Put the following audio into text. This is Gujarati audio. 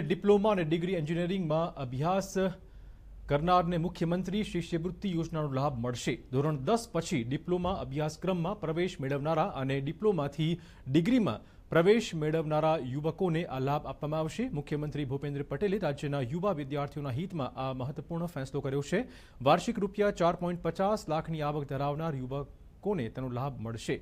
ડિપ્લોમા અને ડિગ્રી એન્જિનિયરિંગમાં અભ્યાસ કરનારને મુખ્યમંત્રી શિષ્યવૃત્તિ યોજનાનો લાભ મળશે ધોરણ દસ પછી ડિપ્લોમા અભ્યાસક્રમમાં પ્રવેશ મેળવનારા અને ડિપ્લોમાથી ડિગ્રીમાં પ્રવેશ મેળવનારા યુવકોને આ લાભ આપવામાં આવશે મુખ્યમંત્રી ભૂપેન્દ્ર પટેલે રાજ્યના યુવા વિદ્યાર્થીઓના હિતમાં આ મહત્વપૂર્ણ ફેસલો કર્યો છે વાર્ષિક રૂપિયા ચાર પોઈન્ટ પચાસ લાખની આવક ધરાવનાર યુવકોને તેનો લાભ મળશે